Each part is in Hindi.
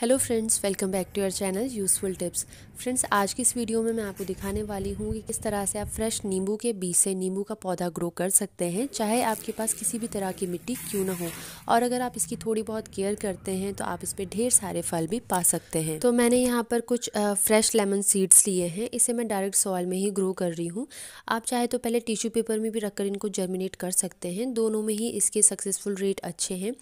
hello friends welcome back to your channel useful tips friends आज की इस वीडियो में मैं आपको दिखाने वाली हूँ कि किस तरह से आप फ्रेश नींबू के बीज से नींबू का पौधा ग्रो कर सकते हैं चाहे आपके पास किसी भी तरह की मिट्टी क्यों ना हो और अगर आप इसकी थोड़ी बहुत केयर करते हैं तो आप इस पर ढेर सारे फल भी पा सकते हैं तो मैंने यहाँ पर कुछ फ्रेश लेमन सीड्स लिए हैं इसे मैं डायरेक्ट सॉयल में ही ग्रो कर रही हूँ आप चाहे तो पहले टिश्यू पेपर में भी रखकर इनको जर्मिनेट कर सकते हैं दोनों में ही इसके सक्सेसफुल रेट अच्छे हैं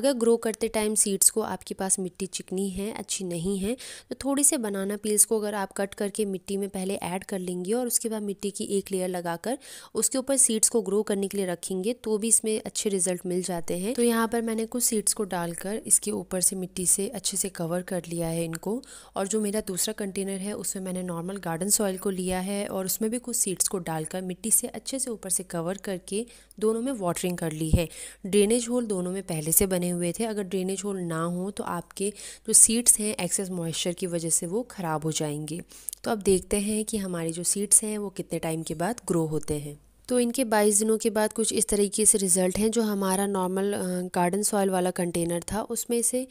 अगर ग्रो करते टाइम सीड्स को आपके पास मिट्टी चिकनी है अच्छी नहीं है तो थोड़ी से बनाना पील्स को अगर आप कट करके मिट्टी में पहले ऐड कर लेंगे और उसके बाद मिट्टी की एक लेयर लगाकर उसके ऊपर सीड्स को ग्रो करने के लिए रखेंगे तो भी इसमें अच्छे रिजल्ट मिल जाते हैं तो यहाँ पर मैंने कुछ सीड्स को डालकर इसके ऊपर से मिट्टी से अच्छे से कवर कर लिया है इनको और जो मेरा दूसरा कंटेनर है उसमें मैंने नॉर्मल गार्डन सॉइल को लिया है और उसमें भी कुछ सीड्स को डालकर मिट्टी से अच्छे से ऊपर से कवर करके दोनों में वाटरिंग कर ली है ड्रेनेज होल दोनों में पहले से बने हुए थे अगर ड्रेनेज होल ना हो तो आपके जो सीड्स हैं एक्सेस मॉइस्चर की वजह से वो ख़राब हो जाएंगे तो अब देखते हैं कि हमारे जो सीड्स हैं वो कितने टाइम के बाद ग्रो होते हैं तो इनके 22 दिनों के बाद कुछ इस तरीके से रिज़ल्ट हैं जो हमारा नॉर्मल गार्डन सॉयल वाला कंटेनर था उसमें से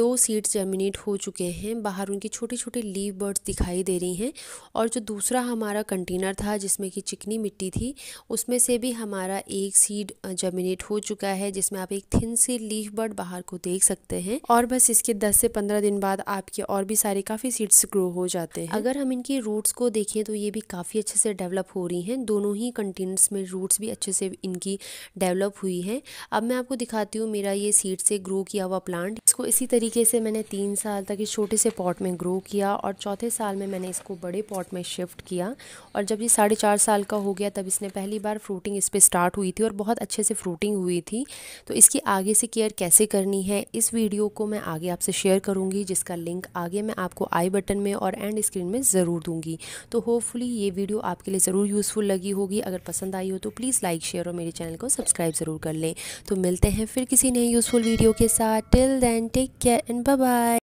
दो सीड्स जर्मिनेट हो चुके हैं बाहर उनकी छोटी छोटी लीव बर्ड्स दिखाई दे रही हैं और जो दूसरा हमारा कंटेनर था जिसमें कि चिकनी मिट्टी थी उसमें से भी हमारा एक सीड जर्मिनेट हो चुका है जिसमें आप एक थिन सी लीव बर्ड बाहर को देख सकते हैं और बस इसके दस से पंद्रह दिन बाद आपके और भी सारे काफ़ी सीड्स ग्रो हो जाते हैं अगर हम इनकी रूट्स को देखें तो ये भी काफ़ी अच्छे से डेवलप हो रही हैं दोनों ही कंटेनर प्लांट्स में रूट्स भी अच्छे से इनकी डेवलप हुई हैं अब मैं आपको दिखाती हूँ मेरा ये सीड से ग्रो किया हुआ प्लांट इसको इसी तरीके से मैंने तीन साल तक इस छोटे से पॉट में ग्रो किया और चौथे साल में मैंने इसको बड़े पॉट में शिफ्ट किया और जब ये साढ़े चार साल का हो गया तब इसने पहली बार फ्रूटिंग इस पर स्टार्ट हुई थी और बहुत अच्छे से फ्रूटिंग हुई थी तो इसकी आगे से केयर कैसे करनी है इस वीडियो को मैं आगे आपसे शेयर करूँगी जिसका लिंक आगे मैं आपको आई बटन में और एंड स्क्रीन में ज़रूर दूँगी तो होपफुली ये वीडियो आपके लिए ज़रूर यूज़फुल लगी होगी अगर पसंद पसंद आई हो तो प्लीज़ लाइक शेयर और मेरे चैनल को सब्सक्राइब ज़रूर कर लें तो मिलते हैं फिर किसी नई यूज़फुल वीडियो के साथ till then take care and bye